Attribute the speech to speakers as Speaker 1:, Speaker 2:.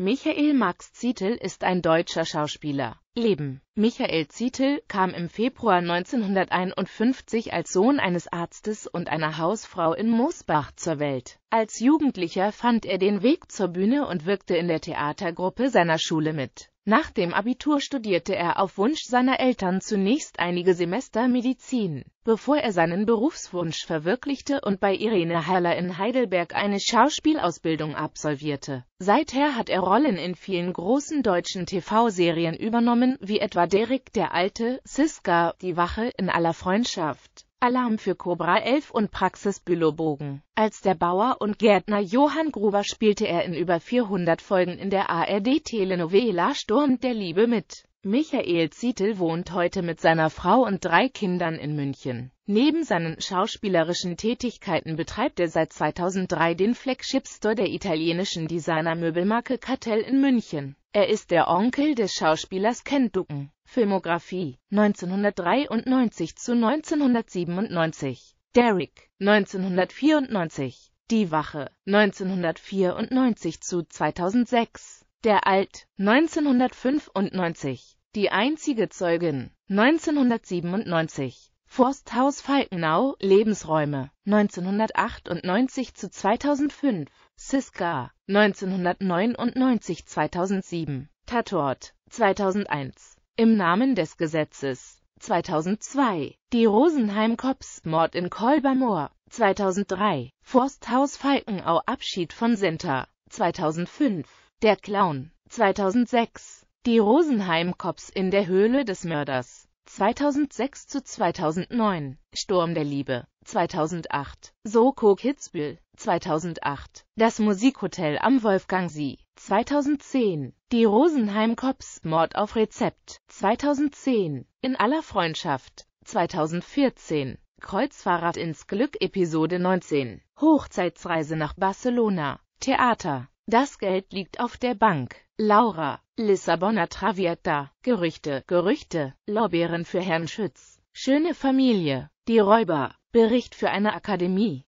Speaker 1: Michael Max Zietl ist ein deutscher Schauspieler. Leben Michael Zietl kam im Februar 1951 als Sohn eines Arztes und einer Hausfrau in Moosbach zur Welt. Als Jugendlicher fand er den Weg zur Bühne und wirkte in der Theatergruppe seiner Schule mit. Nach dem Abitur studierte er auf Wunsch seiner Eltern zunächst einige Semester Medizin, bevor er seinen Berufswunsch verwirklichte und bei Irene Haller in Heidelberg eine Schauspielausbildung absolvierte. Seither hat er Rollen in vielen großen deutschen TV-Serien übernommen, wie etwa war Derek der Alte, Siska, die Wache, in aller Freundschaft. Alarm für Cobra 11 und Praxis Bülowbogen. Als der Bauer und Gärtner Johann Gruber spielte er in über 400 Folgen in der ARD-Telenovela Sturm der Liebe mit. Michael Zietel wohnt heute mit seiner Frau und drei Kindern in München. Neben seinen schauspielerischen Tätigkeiten betreibt er seit 2003 den Flagship-Store der italienischen Designermöbelmarke Cartel in München. Er ist der Onkel des Schauspielers Ken Ducken. Filmografie 1993 zu 1997 Derrick 1994 Die Wache 1994 zu 2006 Der Alt 1995 Die einzige Zeugin 1997 Forsthaus Falkenau Lebensräume 1998 zu 2005 Siska 1999 2007 Tatort 2001 im Namen des Gesetzes 2002, die Rosenheim-Kops-Mord in Kolbermoor 2003, Forsthaus Falkenau Abschied von Center 2005, der Clown 2006, die Rosenheim-Kops in der Höhle des Mörders 2006 zu 2009, Sturm der Liebe 2008, Soko Kitzbühel 2008, das Musikhotel am Wolfgangsee 2010. Die Rosenheim Cops Mord auf Rezept 2010. In aller Freundschaft 2014. Kreuzfahrrad ins Glück Episode 19. Hochzeitsreise nach Barcelona. Theater. Das Geld liegt auf der Bank. Laura. Lissaboner Traviata. Gerüchte. Gerüchte. Lorbeeren für Herrn Schütz. Schöne Familie. Die Räuber. Bericht für eine Akademie.